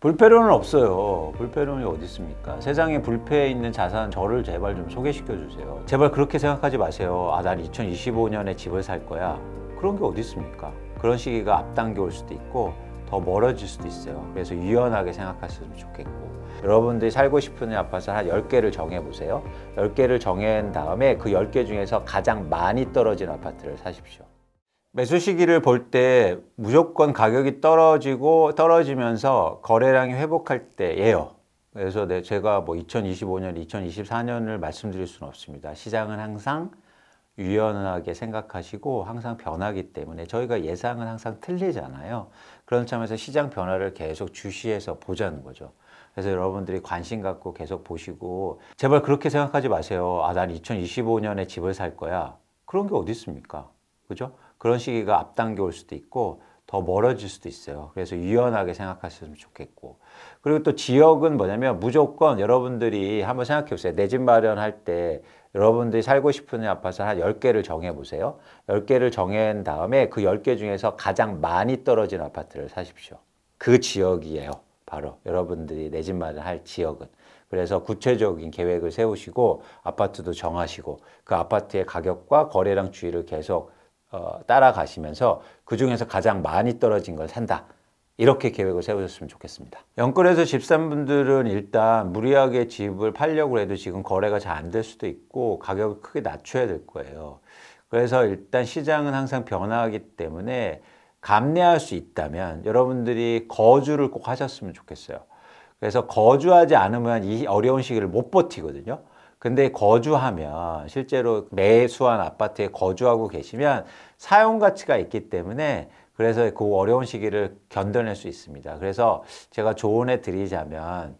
불패론은 없어요. 불패론이 어디 있습니까? 세상에 불패에 있는 자산 저를 제발 좀 소개시켜 주세요. 제발 그렇게 생각하지 마세요. 아, 난 2025년에 집을 살 거야. 그런 게 어디 있습니까? 그런 시기가 앞당겨 올 수도 있고 더 멀어질 수도 있어요. 그래서 유연하게 생각하셨으면 좋겠고 여러분들이 살고 싶은 아파트 한 열개를 정해보세요. 열개를 정한 다음에 그 열 개 중에서 가장 많이 떨어진 아파트를 사십시오. 매수 시기를 볼 때 무조건 가격이 떨어지고 떨어지면서 거래량이 회복할 때예요. 그래서 제가 뭐 2025년, 2024년을 말씀드릴 수는 없습니다. 시장은 항상 유연하게 생각하시고 항상 변하기 때문에 저희가 예상은 항상 틀리잖아요. 그런 점에서 시장 변화를 계속 주시해서 보자는 거죠. 그래서 여러분들이 관심 갖고 계속 보시고 제발 그렇게 생각하지 마세요. 아, 난 2025년에 집을 살 거야. 그런 게 어디 있습니까? 그죠? 그런 시기가 앞당겨 올 수도 있고 더 멀어질 수도 있어요. 그래서 유연하게 생각하셨으면 좋겠고. 그리고 또 지역은 뭐냐면 무조건 여러분들이 한번 생각해 보세요. 내 집 마련할 때 여러분들이 살고 싶은 아파트 한 10개를 정해 보세요. 10개를 정한 다음에 그 10개 중에서 가장 많이 떨어진 아파트를 사십시오. 그 지역이에요. 바로 여러분들이 내 집 마련할 지역은. 그래서 구체적인 계획을 세우시고 아파트도 정하시고 그 아파트의 가격과 거래량 주의를 계속 어, 따라가시면서 그 중에서 가장 많이 떨어진 걸 산다. 이렇게 계획을 세우셨으면 좋겠습니다. 영끌에서 집산분들은 일단 무리하게 집을 팔려고 해도 지금 거래가 잘 안 될 수도 있고 가격을 크게 낮춰야 될 거예요. 그래서 일단 시장은 항상 변화하기 때문에 감내할 수 있다면 여러분들이 거주를 꼭 하셨으면 좋겠어요. 그래서 거주하지 않으면 이 어려운 시기를 못 버티거든요. 근데 거주하면 실제로 매수한 아파트에 거주하고 계시면 사용 가치가 있기 때문에 그래서 그 어려운 시기를 견뎌낼 수 있습니다. 그래서 제가 조언해 드리자면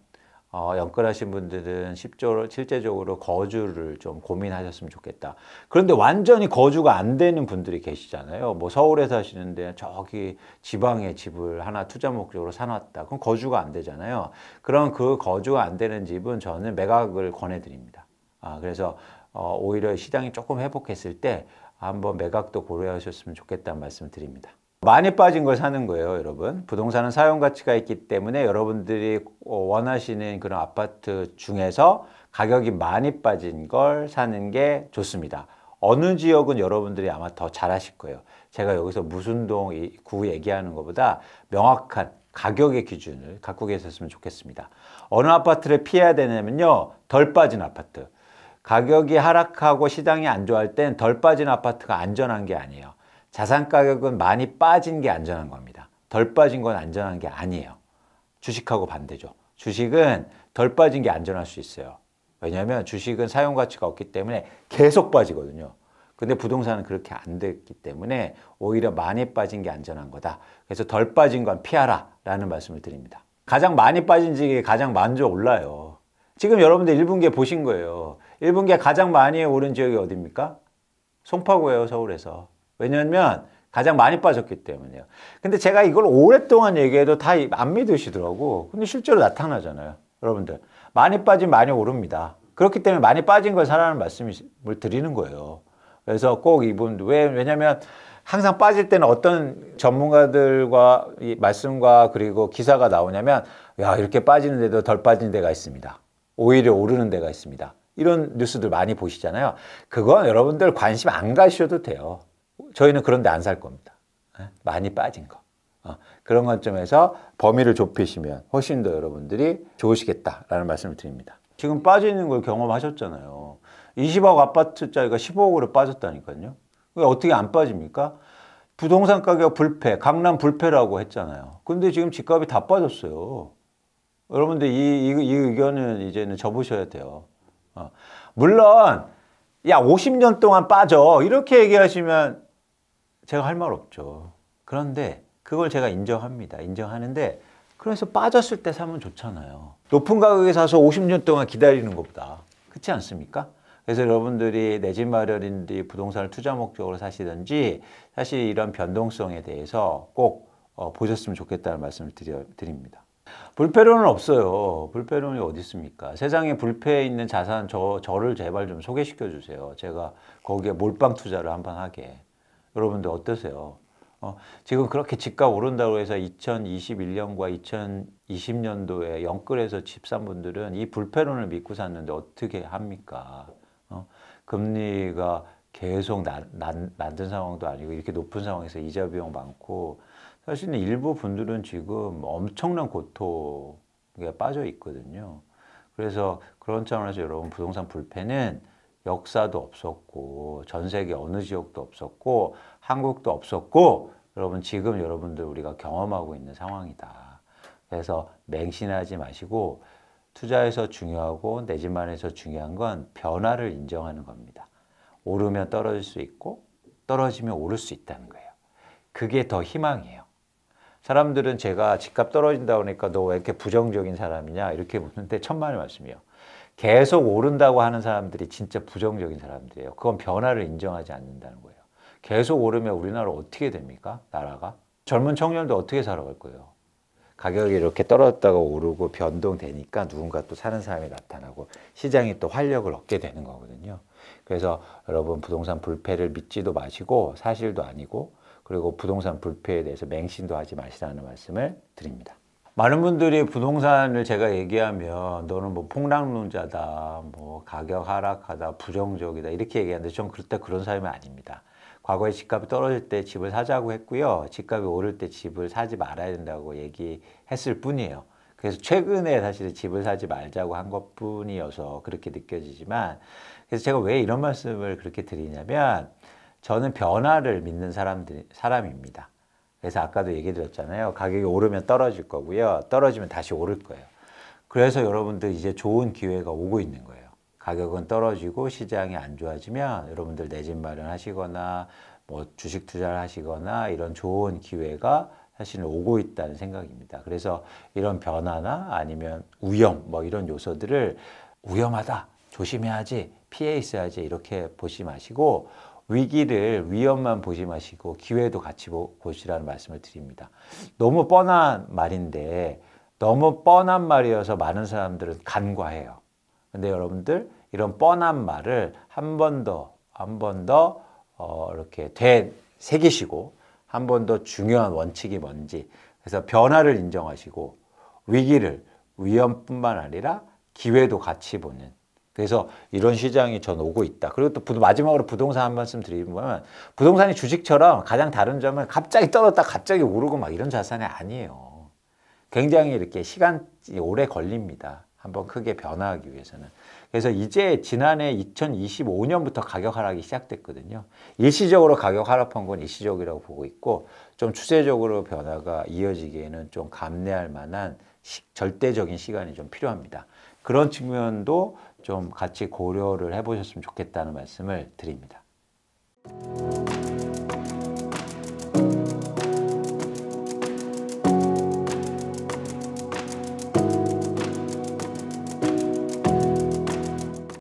어, 연끌하신 분들은 실조로 실제적으로 거주를 좀 고민하셨으면 좋겠다. 그런데 완전히 거주가 안 되는 분들이 계시잖아요. 뭐 서울에 사시는데 저기 지방에 집을 하나 투자 목적으로 사놨다. 그럼 거주가 안 되잖아요. 그럼 그 거주가 안 되는 집은 저는 매각을 권해드립니다. 아, 그래서 어, 오히려 시장이 조금 회복했을 때 한번 매각도 고려하셨으면 좋겠다는 말씀 을 드립니다. 많이 빠진 걸 사는 거예요, 여러분. 부동산은 사용 가치가 있기 때문에 여러분들이 어, 원하시는 그런 아파트 중에서 가격이 많이 빠진 걸 사는 게 좋습니다. 어느 지역은 여러분들이 아마 더 잘하실 거예요. 제가 여기서 무슨 동구 얘기하는 것보다 명확한 가격의 기준을 갖고 계셨으면 좋겠습니다. 어느 아파트를 피해야 되냐면요. 덜 빠진 아파트. 가격이 하락하고 시장이 안 좋아할 땐 덜 빠진 아파트가 안전한 게 아니에요. 자산 가격은 많이 빠진 게 안전한 겁니다. 덜 빠진 건 안전한 게 아니에요. 주식하고 반대죠. 주식은 덜 빠진 게 안전할 수 있어요. 왜냐하면 주식은 사용 가치가 없기 때문에 계속 빠지거든요. 근데 부동산은 그렇게 안 됐기 때문에 오히려 많이 빠진 게 안전한 거다. 그래서 덜 빠진 건 피하라라는 말씀을 드립니다. 가장 많이 빠진 지역이 가장 먼저 올라요. 지금 여러분들 1분기에 보신 거예요. 1분기에 가장 많이 오른 지역이 어디입니까? 송파구예요, 서울에서. 왜냐면 가장 많이 빠졌기 때문에요. 근데 제가 이걸 오랫동안 얘기해도 다 안 믿으시더라고. 근데 실제로 나타나잖아요. 여러분들. 많이 빠진 많이 오릅니다. 그렇기 때문에 많이 빠진 걸 사라는 말씀을 드리는 거예요. 그래서 꼭 이분, 왜, 왜냐면 항상 빠질 때는 어떤 전문가들과 말씀과 그리고 기사가 나오냐면, 야, 이렇게 빠지는데도 덜 빠진 데가 있습니다. 오히려 오르는 데가 있습니다. 이런 뉴스들 많이 보시잖아요. 그건 여러분들 관심 안 가셔도 돼요. 저희는 그런데 안 살 겁니다. 예? 많이 빠진 거. 어, 그런 관점에서 범위를 좁히시면 훨씬 더 여러분들이 좋으시겠다라는 말씀을 드립니다. 지금 빠지는 걸 경험하셨잖아요. 20억 아파트짜리가 15억으로 빠졌다니까요. 어떻게 안 빠집니까? 부동산 가격 불패, 강남 불패라고 했잖아요. 근데 지금 집값이 다 빠졌어요. 여러분들 이, 이, 이 의견은 이제는 접으셔야 돼요. 어. 물론 야 50년 동안 빠져 이렇게 얘기하시면 제가 할 말 없죠. 그런데 그걸 제가 인정합니다. 인정하는데 그래서 빠졌을 때 사면 좋잖아요. 높은 가격에 사서 50년 동안 기다리는 것보다 그렇지 않습니까? 그래서 여러분들이 내 집마련인들 부동산을 투자 목적으로 사시든지 사실 이런 변동성에 대해서 꼭 어, 보셨으면 좋겠다는 말씀을 드려, 드립니다. 불패론은 없어요. 불패론이 어디 있습니까? 세상에 불패에 있는 자산 저 저를 제발 좀 소개시켜 주세요. 제가 거기에 몰빵 투자를 한번 하게. 여러분들 어떠세요? 어, 지금 그렇게 집값 오른다고 해서 2021년과 2020년도에 영끌에서 집산 분들은 이 불패론을 믿고 샀는데 어떻게 합니까? 어, 금리가 계속 낮은 상황도 아니고 이렇게 높은 상황에서 이자 비용 많고 사실 일부 분들은 지금 엄청난 고통에 빠져 있거든요. 그래서 그런 차원에서 여러분 부동산 불패는 역사도 없었고 전 세계 어느 지역도 없었고 한국도 없었고 여러분 지금 여러분들 우리가 경험하고 있는 상황이다. 그래서 맹신하지 마시고 투자에서 중요하고 내집만에서 중요한 건 변화를 인정하는 겁니다. 오르면 떨어질 수 있고 떨어지면 오를 수 있다는 거예요. 그게 더 희망이에요. 사람들은 제가 집값 떨어진다 그러니까 너 왜 이렇게 부정적인 사람이냐 이렇게 묻는데 천만의 말씀이요. 계속 오른다고 하는 사람들이 진짜 부정적인 사람들이에요. 그건 변화를 인정하지 않는다는 거예요. 계속 오르면 우리나라 어떻게 됩니까? 나라가? 젊은 청년도 어떻게 살아갈 거예요? 가격이 이렇게 떨어졌다가 오르고 변동되니까 누군가 또 사는 사람이 나타나고 시장이 또 활력을 얻게 되는 거거든요. 그래서 여러분 부동산 불패를 믿지도 마시고 사실도 아니고 그리고 부동산 불패에 대해서 맹신도 하지 마시라는 말씀을 드립니다. 많은 분들이 부동산을 제가 얘기하면 너는 뭐 폭락론자다, 뭐 가격 하락하다, 부정적이다 이렇게 얘기하는데 좀 그때 그런 사람이 아닙니다. 과거에 집값이 떨어질 때 집을 사자고 했고요. 집값이 오를 때 집을 사지 말아야 된다고 얘기했을 뿐이에요. 그래서 최근에 사실 집을 사지 말자고 한 것뿐이어서 그렇게 느껴지지만 그래서 제가 왜 이런 말씀을 그렇게 드리냐면 저는 변화를 믿는 사람들, 사람입니다. 그래서 아까도 얘기 드렸잖아요. 가격이 오르면 떨어질 거고요. 떨어지면 다시 오를 거예요. 그래서 여러분들 이제 좋은 기회가 오고 있는 거예요. 가격은 떨어지고 시장이 안 좋아지면 여러분들 내 집 마련하시거나 뭐 주식 투자를 하시거나 이런 좋은 기회가 사실은 오고 있다는 생각입니다. 그래서 이런 변화나 아니면 위험 뭐 이런 요소들을 위험하다, 조심해야지, 피해 있어야지 이렇게 보시 마시고 위기를 위험만 보지 마시고 기회도 같이 보시라는 말씀을 드립니다. 너무 뻔한 말인데 너무 뻔한 말이어서 많은 사람들은 간과해요. 근데 여러분들 이런 뻔한 말을 한 번 더, 한 번더 어, 이렇게 되새기시고 한 번 더 중요한 원칙이 뭔지 그래서 변화를 인정하시고 위기를 위험뿐만 아니라 기회도 같이 보는 그래서 이런 시장이 전 오고 있다. 그리고 또 마지막으로 부동산 한 말씀 드리면 부동산이 주식처럼 가장 다른 점은 갑자기 떨었다 갑자기 오르고 막 이런 자산이 아니에요. 굉장히 이렇게 시간이 오래 걸립니다. 한번 크게 변화하기 위해서는. 그래서 이제 지난해 2025년부터 가격 하락이 시작됐거든요. 일시적으로 가격 하락한 건 일시적이라고 보고 있고 좀 추세적으로 변화가 이어지기에는 좀 감내할 만한 시, 절대적인 시간이 좀 필요합니다. 그런 측면도 좀 같이 고려를 해보셨으면 좋겠다는 말씀을 드립니다.